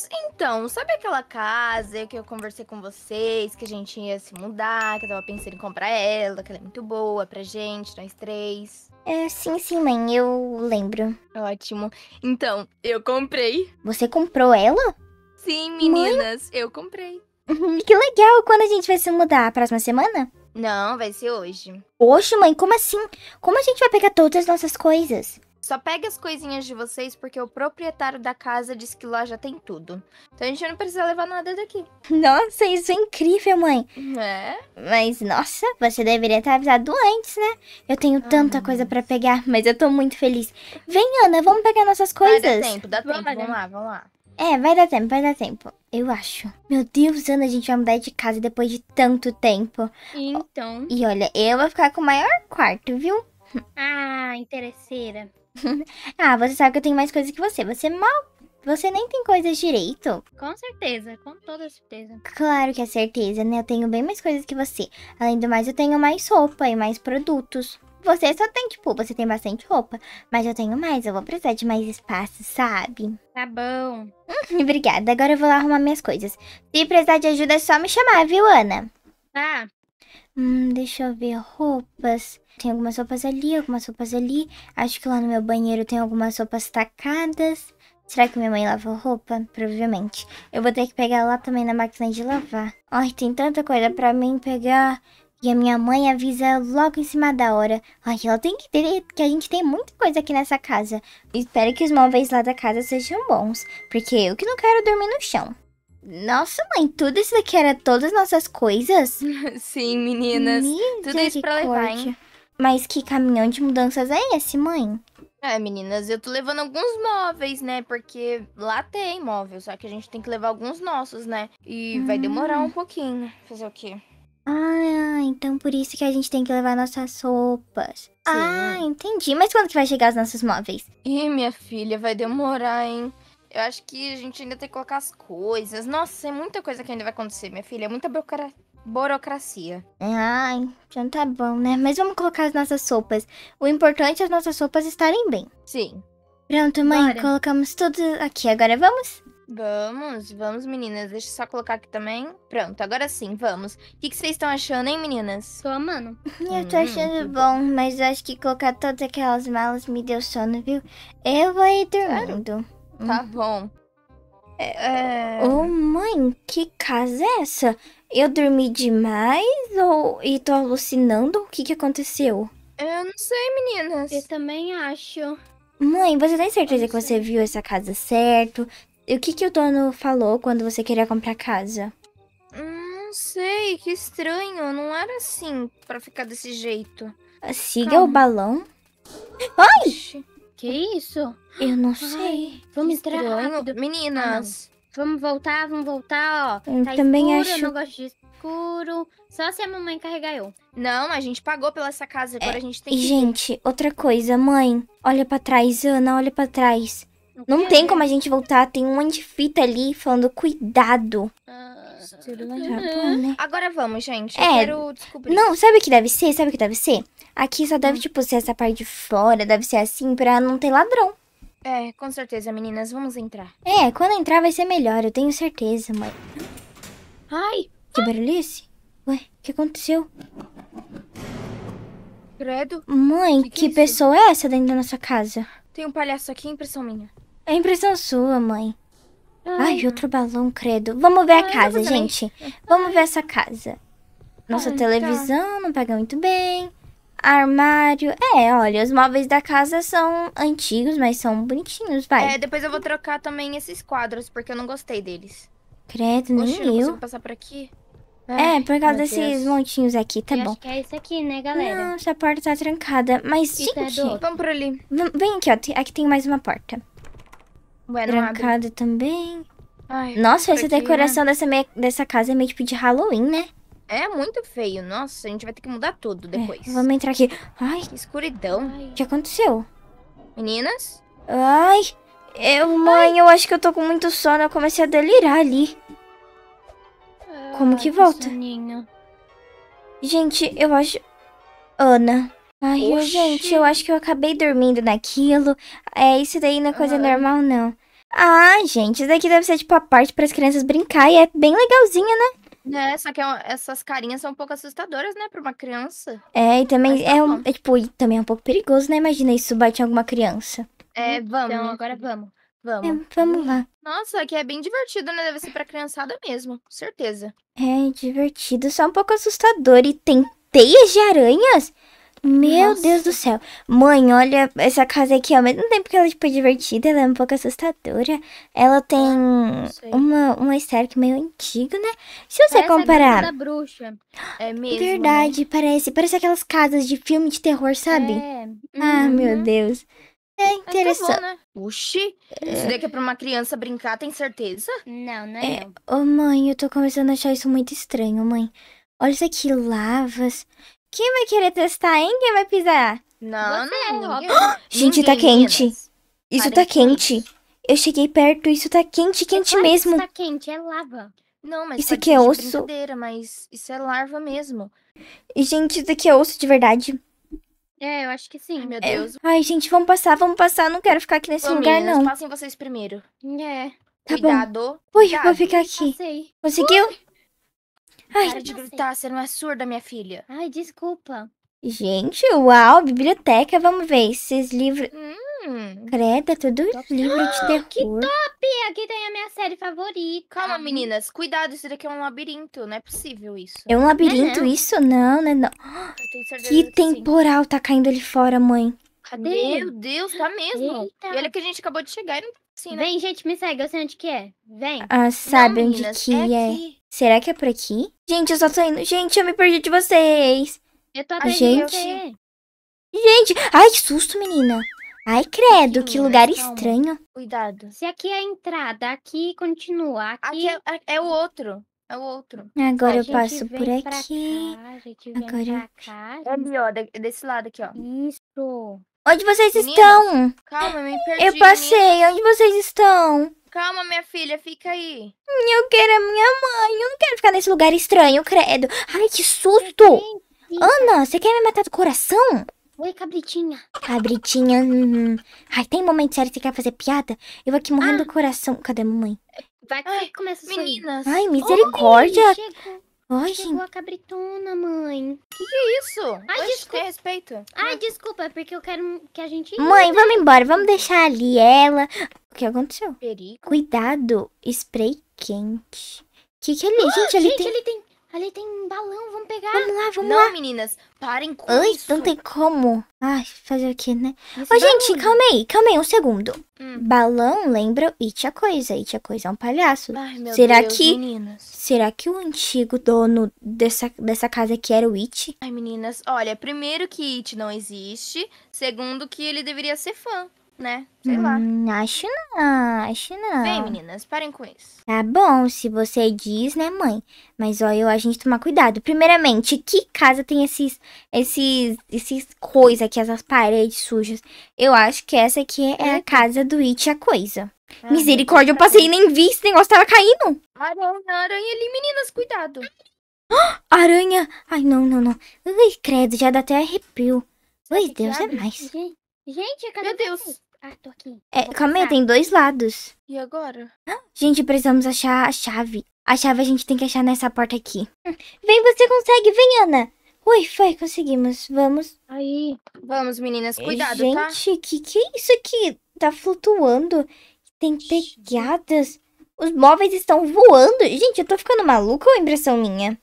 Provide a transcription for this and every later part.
Mas então, sabe aquela casa que eu conversei com vocês, que a gente ia se mudar, que eu tava pensando em comprar ela, que ela é muito boa pra gente, nós três? É, sim, sim, mãe, eu lembro. Ótimo. Então, eu comprei. Você comprou ela? Sim, meninas, mãe? eu comprei. Uhum, que legal! Quando a gente vai se mudar? A próxima semana? Não, vai ser hoje. Hoje, mãe? Como assim? Como a gente vai pegar todas as nossas coisas? Só pega as coisinhas de vocês porque o proprietário da casa disse que lá já tem tudo. Então a gente não precisa levar nada daqui. Nossa, isso é incrível, mãe. É? Mas nossa, você deveria ter avisado antes, né? Eu tenho tanta coisa para pegar, mas eu tô muito feliz. Vem, Ana, vamos pegar nossas coisas. Vai dar tempo, dá tempo. Vamos, vamos lá, vamos lá. É, vai dar tempo, vai dar tempo. Eu acho. Meu Deus, Ana, a gente vai mudar de casa depois de tanto tempo. Então. E olha, eu vou ficar com o maior quarto, viu? Ah, interesseira. ah, você sabe que eu tenho mais coisa que você. Você mal. Você nem tem coisas direito. Com certeza, com toda certeza. Claro que é certeza, né? Eu tenho bem mais coisas que você. Além do mais, eu tenho mais roupa e mais produtos. Você só tem, tipo, você tem bastante roupa. Mas eu tenho mais, eu vou precisar de mais espaço, sabe? Tá bom. Uhum, obrigada, agora eu vou lá arrumar minhas coisas. Se precisar de ajuda, é só me chamar, viu, Ana? Tá, Hum, deixa eu ver roupas. Tem algumas roupas ali, algumas roupas ali. Acho que lá no meu banheiro tem algumas roupas tacadas. Será que minha mãe lava roupa? Provavelmente. Eu vou ter que pegar lá também na máquina de lavar. Ai, tem tanta coisa pra mim pegar. E a minha mãe avisa logo em cima da hora. Ai, ela tem que ter que a gente tem muita coisa aqui nessa casa. Espero que os móveis lá da casa sejam bons, porque eu que não quero dormir no chão. Nossa, mãe, tudo isso daqui era todas nossas coisas? Sim, meninas. Tudo isso pra levar, hein? Mas que caminhão de mudanças é esse, mãe? É, meninas, eu tô levando alguns móveis, né? Porque lá tem móvel, só que a gente tem que levar alguns nossos, né? E hum. vai ah. demorar um pouquinho. Fazer o quê? Ah, então por isso que a gente tem que levar nossas roupas. Sim. Ah, entendi. Mas quando que vai chegar os nossos móveis? Ih, minha filha, vai demorar, hein? Eu acho que a gente ainda tem que colocar as coisas. Nossa, é muita coisa que ainda vai acontecer, minha filha. É muita burocra... burocracia. Ai, então tá bom, né? Mas vamos colocar as nossas sopas. O importante é as nossas sopas estarem bem. Sim. Pronto, mãe, Bora. colocamos tudo aqui. Agora vamos? Vamos, vamos, meninas. Deixa eu só colocar aqui também. Pronto, agora sim, vamos. O que, vocês estão achando, hein, meninas? Tô amando. Eu tô hum, achando hum, bom, bom, mas acho que colocar todas aquelas malas me deu sono, viu? Eu vou ir dormindo. Claro. Tá uhum. bom. É, é... Ô mãe, que casa é essa? Eu dormi demais ou e tô alucinando? O que que aconteceu? Eu não sei, meninas. Eu também acho. Mãe, você tem certeza que você viu essa casa certo? E o que que o dono falou quando você queria comprar casa? Hum, não sei, que estranho. Não era assim para ficar desse jeito. Siga Calma. o balão. Ai! Oxi. Que isso? Eu não sei. vamos entrar rápido. Meninas. Ah, vamos voltar, vamos voltar, ó. Eu tá também escuro, acho. Eu não gosto de escuro. Só se a mamãe carregar eu. Não, a gente pagou pela essa casa, agora é, a gente tem que... Gente, outra coisa, mãe. Olha para trás, Ana, olha para trás. Não, não tem como a gente voltar, tem um monte de fita ali falando cuidado. Ah, no uhum. Japão, né? Agora vamos, gente. é. quero descobrir. Não, sabe o que deve ser? Sabe o que deve ser? Aqui só deve, hum. tipo, ser essa parte de fora, deve ser assim pra não ter ladrão. É, com certeza, meninas. Vamos entrar. É, quando entrar vai ser melhor, eu tenho certeza, mãe. Ai! Que barulho esse? Ué, o que aconteceu? Credo. Mãe, que, que, que é pessoa é essa dentro da nossa casa? Tem um palhaço aqui, impressão minha. É impressão sua, mãe. Ai, outro balão, credo. Vamos ver a casa, gente. Vamos ver essa casa. Nossa tá. televisão não pega muito bem. Armário. É, olha, os móveis da casa são antigos, mas são bonitinhos, vai. É, depois eu vou trocar também esses quadros, porque eu não gostei deles. Credo, nem Oxe, eu. Não passar por aqui. é, por causa desses Deus. montinhos aqui, tá eu bom. Acho que é isso aqui, né, galera? Não, essa porta tá trancada. Mas, Pitador. gente... Vamos por ali. Vem aqui, ó. Aqui tem mais uma porta. Bueno, trancado abre. também. Ai, Nossa, essa aqui, decoração né? dessa, meia, dessa casa é meio tipo de Halloween, né? É muito feio. Nossa, a gente vai ter que mudar tudo é, depois. É, vamos entrar aqui. Ai. Que escuridão. O que aconteceu? Meninas? Ai. Eu, mãe, Ai. eu acho que eu tô com muito sono. Eu comecei a delirar ali. Ah, Como que volta? Soninho. Gente, eu acho... Ana. Ai, gente, eu acho que eu acabei dormindo naquilo. É, isso daí não é coisa Ai. Ah. normal, não. Ah, gente, isso daqui deve ser tipo a parte para as crianças brincar e é bem legalzinha, né? É, só que é essas carinhas são um pouco assustadoras, né, pra uma criança. É, e também tá é, um, é, tipo, também é um pouco perigoso, né? Imagina isso bate em alguma criança. É, então, vamos. Então, agora vamos. Vamos. É, vamos lá. Nossa, aqui é bem divertido, né? Deve ser pra criançada mesmo, com certeza. É, divertido, só um pouco assustador. E tem teias de aranhas? Meu Nossa. Deus do céu. Mãe, olha essa casa aqui. Ao mesmo tempo que ela tipo, é tipo, divertida, ela é um pouco assustadora. Ela tem ah, uma, uma estética é meio antiga, né? Se você parece comparar... A bruxa. É mesmo, né? Verdade, parece. Parece aquelas casas de filme de terror, sabe? É. Ah, uhum. meu Deus. É interessante. Acabou, né? Oxi, isso daqui é pra uma criança brincar, tem certeza? Não, não é. é... Ô, oh, mãe, eu tô começando a achar isso muito estranho, mãe. Olha isso aqui, lavas. Quem vai querer testar, hein? Quem vai pisar? Não, Você, não. é. Ah, gente, tá quente. Isso tá quente. Eu cheguei perto, isso tá quente, quente mesmo. que mesmo. Está quente, é lava. Não, mas Isso aqui é osso? mas isso é larva mesmo. E, Gente, isso daqui é osso de verdade. É, eu acho que sim. meu é. Deus. Ai, gente, vamos passar, vamos passar. Não quero ficar aqui nesse lugar, Meninas, não. Passem vocês primeiro. É. Tá bom. Cuidado. Ui, eu vou ficar aqui. Passei. Conseguiu? Ai, para de gritar, você não é surda, minha filha. Ai, desculpa. Gente, uau, biblioteca, vamos ver. Esses livros... Hum. Creda, é tudo top. livro de terror. Que top! Aqui tem a minha série favorita. Calma, meninas. Cuidado, isso daqui é um labirinto. Não é possível isso. É um labirinto é, isso? Não, né? não. Que temporal que tá caindo ali fora, mãe. Cadê? Meu Deus, tá mesmo. Eita. E olha que a gente acabou de chegar e não tá assim, né? Vem, gente, me segue. Eu sei onde que é. Vem. Ah, sabe não, onde meninas, que é. é. Aqui. Será que é por aqui? Gente, eu só tô indo. Gente, eu me perdi de vocês. Eu tô atrás gente... Você. Gente, ai, que susto, menina. Ai, credo, que lugar Calma. estranho. Cuidado. Se aqui é a entrada, aqui continua. Aqui, aqui é, é, é o outro. É o outro. Agora eu passo por aqui. Cá, Agora eu... cá. É ali, ó, é desse lado aqui, ó. Isso. Onde vocês Menina, estão? Calma, me perdi. Eu passei. Onde vocês estão? Calma, minha filha, fica aí. Hum, eu quero a minha mãe. Eu não quero ficar nesse lugar estranho, credo. Ai, que susto. Ana, você quer me matar do coração? Oi, cabritinha. Cabritinha. Hum. Ai, tem momento sério que você quer fazer piada? Eu aqui morrendo ah. do coração. Cadê a mamãe? Vai, Ai, começa a Meninas. Ai, misericórdia. Chegou a cabritona, mãe. Que que é isso? Ai, Oxe, desculpa. respeito. Ai, ah. desculpa, é porque eu quero que a gente... Mãe, vamos embora. Vamos deixar ali ela. O que aconteceu? Perigo. Cuidado. Spray quente. Que que é ali? Ah, gente, ali gente, tem... ele tem Ali tem balão, vamos pegar. Vamos lá, vamos não, lá. Não, meninas, parem com Ai, isso. não tem como. Ai, ah, fazer o quê, né? Ô, gente, calma aí, calma aí, um segundo. Hum. Balão lembra o It a Coisa. It a Coisa é um palhaço. Ai, meu será Deus, que, meninas. Será que o antigo dono dessa, dessa casa aqui era o It? Ai, meninas, olha, primeiro que It não existe. Segundo que ele deveria ser fã né? Sei hum, lá. Acho não, acho não. Vem, meninas, parem com isso. Tá bom, se você diz, né, mãe? Mas olha, a gente tomar cuidado. Primeiramente, que casa tem esses esses esses coisas aqui, essas paredes sujas? Eu acho que essa aqui é a hum. casa do It a coisa. Ah, Misericórdia, eu passei e nem vi, esse negócio tava caindo. Aranha, aranha ali, meninas, cuidado. Ah, aranha! Ai, não, não, não. Ai, credo, já dá até arrepio. pois Deus, é mais. Gente, gente, cadê Meu Deus. Ah, tô aqui. É, calma aí, tem dois lados. E agora? Gente, precisamos achar a chave. A chave a gente tem que achar nessa porta aqui. Hum, vem, você consegue. Vem, Ana. Ui, foi, conseguimos. Vamos. Aí. Vamos, meninas. Cuidado, Gente, tá? Gente, que que é isso aqui? Tá flutuando. Tem pegadas. Os móveis estão voando. Gente, eu tô ficando maluca ou é impressão minha?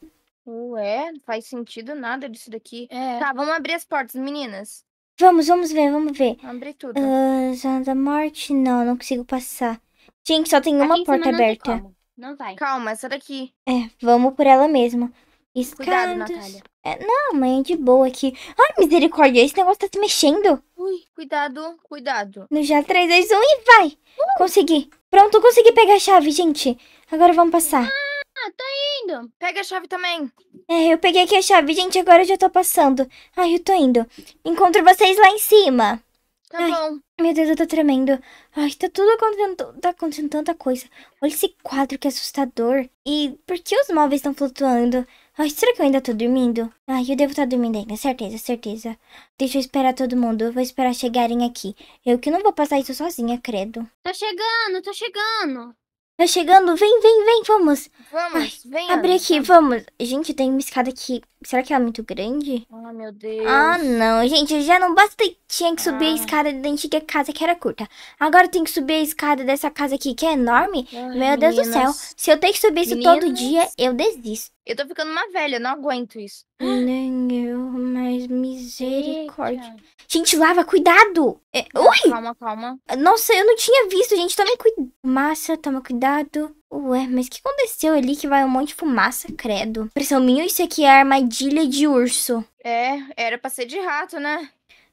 Ué, não faz sentido nada disso daqui. É. Tá, vamos abrir as portas, meninas. Vamos, vamos ver, vamos ver. Abre tudo. Uh, zona da morte, não, não consigo passar. Gente, só tem uma Aqui porta aberta. Não, não, vai. Calma, essa daqui. É, vamos por ela mesmo. Escadas. Cuidado, Natália. É, não, mãe, é de boa aqui. Ai, misericórdia, esse negócio tá se mexendo. Ui, cuidado, cuidado. No já 3, 2, 1 e vai. Uh. Consegui. Pronto, consegui pegar a chave, gente. Agora vamos passar. Ah. Ah, tô indo. Pega a chave também. É, eu peguei aqui a chave, gente. Agora eu já tô passando. Ai, eu tô indo. Encontro vocês lá em cima. Tá Ai, bom. Meu Deus, eu tô tremendo. Ai, tá tudo acontecendo, tá acontecendo tanta coisa. Olha esse quadro que assustador. E por que os móveis estão flutuando? Ai, será que eu ainda tô dormindo? Ai, eu devo estar tá dormindo ainda, certeza, certeza. Deixa eu esperar todo mundo, eu vou esperar chegarem aqui. Eu que não vou passar isso sozinha, credo. Tô tá chegando, tô tá chegando. Tá chegando, vem, vem, vem, vamos. Vamos, Ai, vem. Abre aqui, vamos. Gente, tem uma escada aqui. Será que ela é muito grande? Ah, meu ah, Deus. Ah, não, gente, já não basta tinha que subir ah. a escada da antiga casa que era curta. Agora tem que subir a escada dessa casa aqui que é enorme. Ai, meu Deus do céu. Se eu tenho que subir isso meninas. todo dia, eu desisto. Eu tô ficando uma velha, eu não aguento isso. Nem eu, mas misericórdia. Eita. Gente, lava, cuidado! É, ui! Calma, calma. Nossa, eu não tinha visto, gente. Toma cuidado. Massa, toma cuidado. Ué, mas o que aconteceu ali que vai um monte de fumaça, credo? Impressão minha, isso aqui é armadilha de urso. É, era pra ser de rato, né?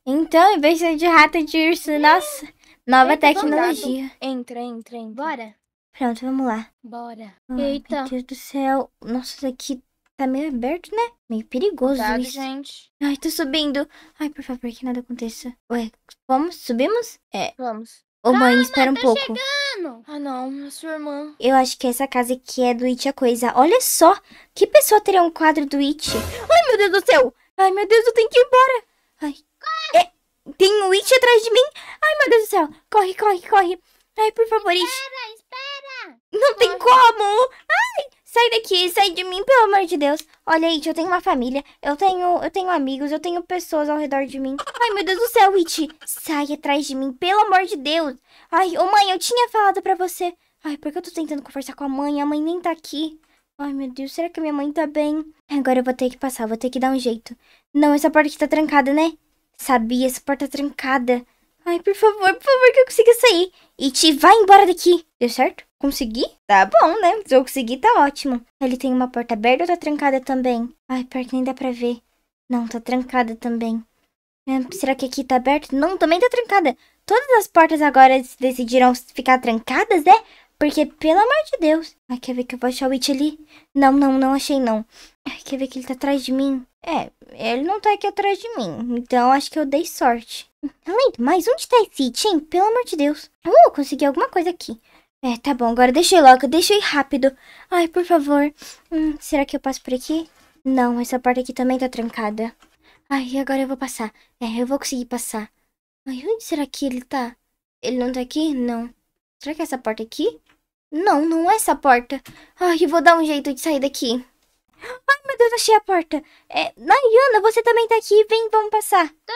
Então, em vez de ser de rato, é de urso. Nossa, nova tecnologia. Entra, entra, entra. Bora. Pronto, vamos lá. Bora. Ah, Eita. Meu Deus do céu. Nossa, isso aqui tá meio aberto, né? Meio perigoso Cuidado, isso. gente. Ai, tô subindo. Ai, por favor, que nada aconteça. Ué, vamos? Subimos? É. Vamos. Ô Calma, mãe, espera tá um pouco. chegando! Ah não, sua irmã. Eu acho que essa casa aqui é do It a coisa. Olha só, que pessoa teria um quadro do It? Ai meu Deus do céu! Ai meu Deus, eu tenho que ir embora! Ai, é, tem um It atrás de mim! Ai meu Deus do céu! Corre, corre, corre! Ai, por favor, It! Espera, espera! Não corre. tem como! Sai daqui, sai de mim, pelo amor de Deus. Olha, It, eu tenho uma família, eu tenho, eu tenho amigos, eu tenho pessoas ao redor de mim. Ai, meu Deus do céu, It, sai atrás de mim, pelo amor de Deus. Ai, ô mãe, eu tinha falado pra você. Ai, por que eu tô tentando conversar com a mãe? A mãe nem tá aqui. Ai, meu Deus, será que minha mãe tá bem? Agora eu vou ter que passar, vou ter que dar um jeito. Não, essa porta aqui tá trancada, né? Sabia, essa porta tá trancada. Ai, por favor, por favor, que eu consiga sair. E te vai embora daqui. Deu certo? Consegui? Tá bom, né? Se eu conseguir, tá ótimo. Ele tem uma porta aberta ou tá trancada também? Ai, pior que nem dá pra ver. Não, tá trancada também. É, será que aqui tá aberto? Não, também tá trancada. Todas as portas agora decidiram ficar trancadas, é? Né? Porque, pelo amor de Deus. Ai, quer ver que eu vou achar o It ali? Não, não, não achei não. Ai, quer ver que ele tá atrás de mim? É, ele não tá aqui atrás de mim. Então, acho que eu dei sorte. Além Mas onde tá esse It, hein? Pelo amor de Deus. Uh, consegui alguma coisa aqui. É, tá bom, agora deixei logo, deixei rápido. Ai, por favor. Hum, será que eu passo por aqui? Não, essa porta aqui também tá trancada. Ai, agora eu vou passar. É, eu vou conseguir passar. Ai, onde será que ele tá? Ele não tá aqui? Não. Será que é essa porta é aqui? Não, não é essa porta. Ai, eu vou dar um jeito de sair daqui. Ai, meu Deus, achei a porta. É, Nayana, você também tá aqui. Vem, vamos passar. Tô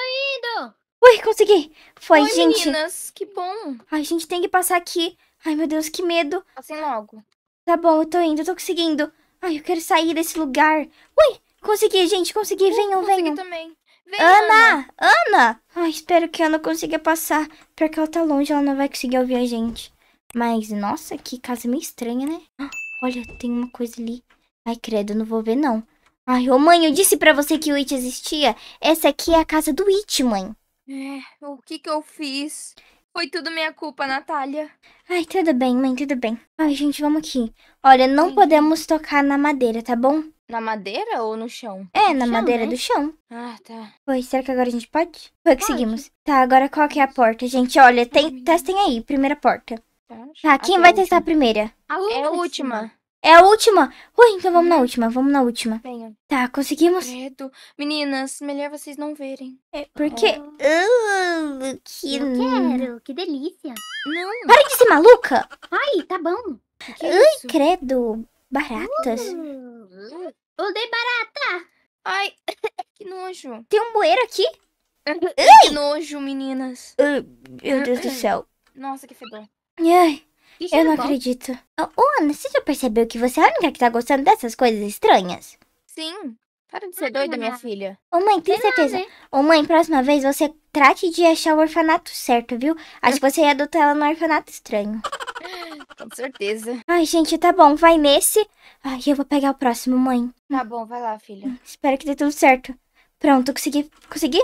indo. Ui, consegui. Foi, Oi, gente. meninas. Que bom. A gente tem que passar aqui. Ai, meu Deus, que medo. Passem logo. Tá bom, eu tô indo, eu tô conseguindo. Ai, eu quero sair desse lugar. Ui, consegui, gente, consegui. Uh, venham, consegui venham. também. Vem, Ana, Ana! Ana! Ai, espero que a Ana consiga passar. Porque ela tá longe, ela não vai conseguir ouvir a gente. Mas, nossa, que casa meio estranha, né? Olha, tem uma coisa ali. Ai, credo, não vou ver, não. Ai, ô mãe, eu disse pra você que o It existia. Essa aqui é a casa do It, mãe. É, o que que eu fiz? Foi tudo minha culpa, Natália. Ai, tudo bem, mãe, tudo bem. Ai, gente, vamos aqui. Olha, não Sim. podemos tocar na madeira, tá bom? Na madeira ou no chão? É, no na chão, madeira né? do chão. Ah, tá. Pois, será que agora a gente pode? Foi conseguimos. pode. seguimos. Tá, agora qual que é a porta, gente? Olha, tem, testem aí, primeira porta. Tá, quem vai testar a primeira? A última. É a última. É a última? Ui, então vamos na uhum. última, vamos na última. Venha. Tá, conseguimos? Credo. Meninas, melhor vocês não verem. É, porque... Oh. Uh, que... Eu quero, que delícia. Não. Para de ser maluca. Ai, tá bom. Que que é Ai, isso? credo. Baratas. Uh, odeio barata. Ai, que nojo. Tem um bueiro aqui? que nojo, meninas. Uh, meu Deus do céu. Nossa, que fedor. Ai, eu é não bom. acredito. Oh, Ana, você já percebeu que você é a única que tá gostando dessas coisas estranhas? Sim. Para de ser é doida, minha filha. Ô, oh, mãe, tem é certeza? Ô, oh, mãe, próxima vez você trate de achar o orfanato certo, viu? Acho que você ia adotar ela no orfanato estranho. Com certeza. Ai, gente, tá bom. Vai nesse. Ai, eu vou pegar o próximo, mãe. Tá bom, vai lá, filha. Hum, espero que dê tudo certo. Pronto, consegui. Consegui?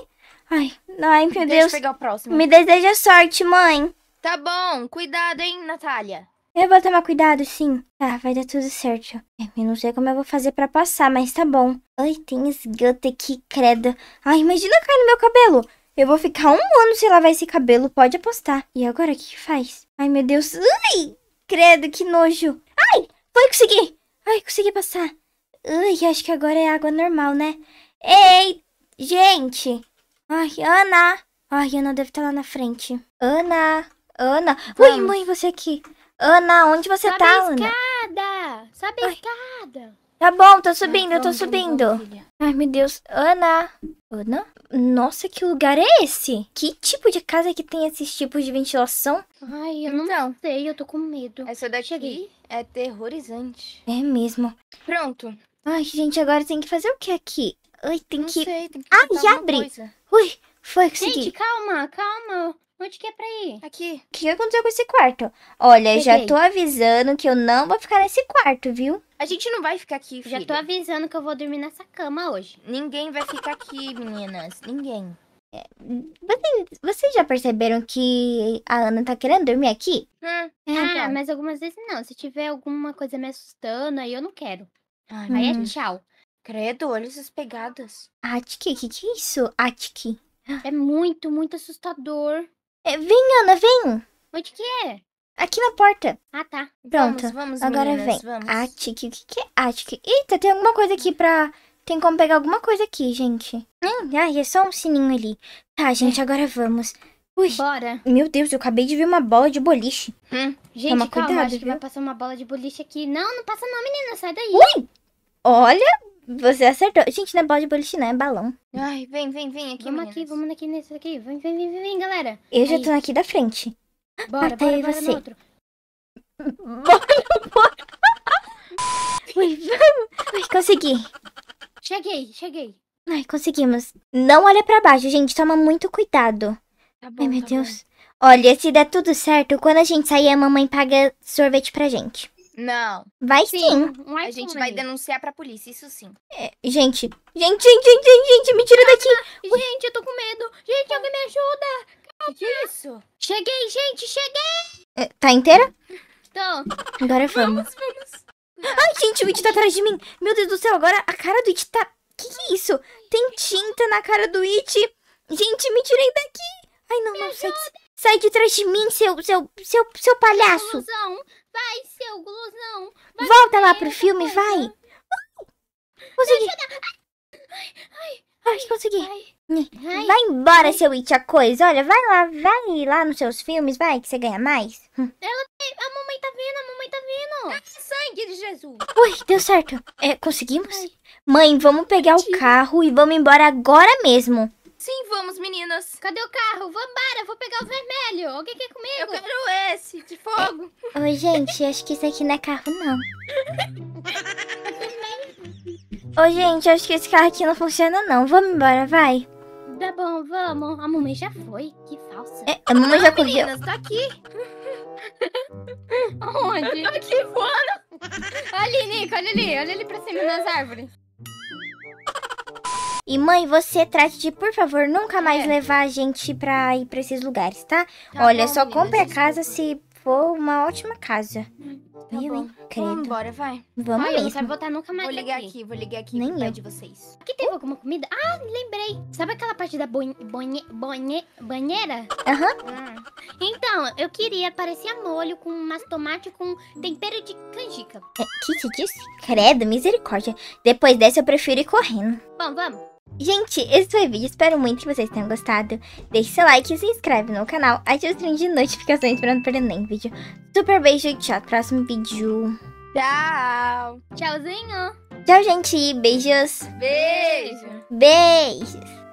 Ai, ai, meu Deixa Deus. Pegar o próximo. Me deseja sorte, mãe. Tá bom, cuidado, hein, Natália. Eu vou tomar cuidado, sim. Tá, vai dar tudo certo. É, eu não sei como eu vou fazer pra passar, mas tá bom. Ai, tem esgota aqui, credo. Ai, imagina cair no meu cabelo. Eu vou ficar um ano sem lavar esse cabelo, pode apostar. E agora, o que, faz? Ai, meu Deus. Ai, credo, que nojo. Ai, foi, consegui. Ai, consegui passar. Ai, acho que agora é água normal, né? Ei, gente. Ai, Ana. Ai, Ana deve estar tá lá na frente. Ana. Ana. Vamos. Ui, mãe, você aqui. Ana, onde você Sobe tá, a Ana? escada! Sobe a escada! Tá bom, tô tá subindo, eu tô subindo. Ai, meu Deus. Ana. Ana? Nossa, que lugar é esse? Que tipo de casa que tem esses tipos de ventilação? Ai, eu não então. sei, eu tô com medo. Essa daqui cheguei? é terrorizante. É mesmo. Pronto. Ai, gente, agora tem que fazer o que aqui? Ai, tem Não que... sei, tem que Ah, tentar e abre. coisa. Ui, foi, consegui. Gente, calma, calma. Onde que é pra ir? Aqui. O que aconteceu com esse quarto? Olha, já tô avisando que eu não vou ficar nesse quarto, viu? A gente não vai ficar aqui, filha. Já tô avisando que eu vou dormir nessa cama hoje. Ninguém vai ficar aqui, meninas. Ninguém. É, vocês já perceberam que a Ana tá querendo dormir aqui? Hum. Ah, é, então. mas algumas vezes não. Se tiver alguma coisa me assustando, aí eu não quero. Ai, aí é hum. tchau. Credo, olha essas pegadas. Atki, que que é isso? Atki. É muito, muito assustador. É, vem, Ana, vem. Onde que é? Aqui na porta. Ah, tá. Então Pronto. Vamos, vamos Agora meninas, vem. Vamos. Atique. Ah, o que, que é atique? Ah, eita, tem alguma coisa aqui pra... Tem como pegar alguma coisa aqui, gente. Hum, ai, é só um sininho ali. Tá, gente, agora vamos. Ui. Bora. Meu Deus, eu acabei de ver uma bola de boliche. Hum. Gente, Toma calma, cuidado, acho viu? que vai passar uma bola de boliche aqui. Não, não passa não, menina. Sai daí. Ui! Olha, você acertou. Gente, não é bola de boliche, não, é balão. Ai, vem, vem, vem aqui, Vamos meninas. aqui, vamos aqui nesse aqui. Vem, vem, vem, vem, galera. Eu Aí. já tô aqui da frente. Bora, Marta, bora, você. no Bora, bora. Ui, vamos. Ui, consegui. Cheguei, cheguei. Ai, conseguimos. Não olha pra baixo, gente. Toma muito cuidado. Tá bom, Ai, meu tá Deus. Bom. Olha, se der tudo certo, quando a gente sair, a mamãe paga sorvete pra gente. Não. Vai sim. sim. Um a gente vai denunciar pra polícia, isso sim. É, gente, gente, gente, gente, gente, me tira daqui. Gente, eu tô com medo. Gente, alguém me ajuda. Calma. Que é isso? Cheguei, gente, cheguei. É, tá inteira? Então. Agora vamos. vamos, vamos. Ai, gente, o It tá atrás de mim. Meu Deus do céu, agora a cara do It tá... Que que é isso? Tem tinta na cara do It. Gente, me tirei daqui. Ai, não, me não, ajuda. sai... Sai de trás de mim, seu, seu, seu, seu palhaço. Seu Vai, seu glusão. Vai Volta lá pro filme, coisa. vai. Consegui. Ai, consegui. Ai. Hum, vai embora, Ai. seu It, a coisa. Olha, vai lá, vai lá nos seus filmes, vai, que você ganha mais. Hum. Ela, a mamãe tá vendo, a mamãe tá vendo. Ai, sangue de Jesus. Ui, deu certo. É, conseguimos? Ai. Mãe, vamos pegar o carro e vamos embora agora mesmo. Sim, vamos, meninas. Cadê o carro? Vambora, vou pegar o vermelho. Alguém quer comigo? Eu quero esse, de fogo. Oi, gente, acho que isso aqui não é carro, não. Ô, gente, acho que esse carro aqui não funciona, não. Vamos embora, vai. Tá bom, vamos. A mamãe já foi. Que falsa. É, a mamãe já ah, correu Meninas, tá aqui. Onde? Tá aqui voando. Olha ali, Nico, olha ali. Olha ali pra cima nas árvores. E mãe, você trate de, por favor, nunca mais é. levar a gente pra ir pra esses lugares, tá? tá Olha, bom, só compre a casa se for uma ótima casa. Tá eu, Credo. Vamos embora, vai. Vamos Ai, mesmo. Sabe voltar nunca mais Vou ligar aqui, aqui vou ligar aqui Nem eu. de vocês. Aqui teve uh. alguma comida? Ah, lembrei. Sabe aquela parte da banheira? Aham. Uh ah. -huh. hum. Então, eu queria parecer molho com umas tomate com tempero de canjica. É, que que disse? Credo, misericórdia. Depois dessa eu prefiro ir correndo. Bom, vamos. Gente, esse foi o vídeo, espero muito que vocês tenham gostado. Deixe seu like, se inscreve no canal, ative o sininho de notificações para não perder nenhum vídeo. Super beijo e tchau, próximo vídeo. Tchau. Tchauzinho. Tchau, gente. Beijos. Beijo. Beijos.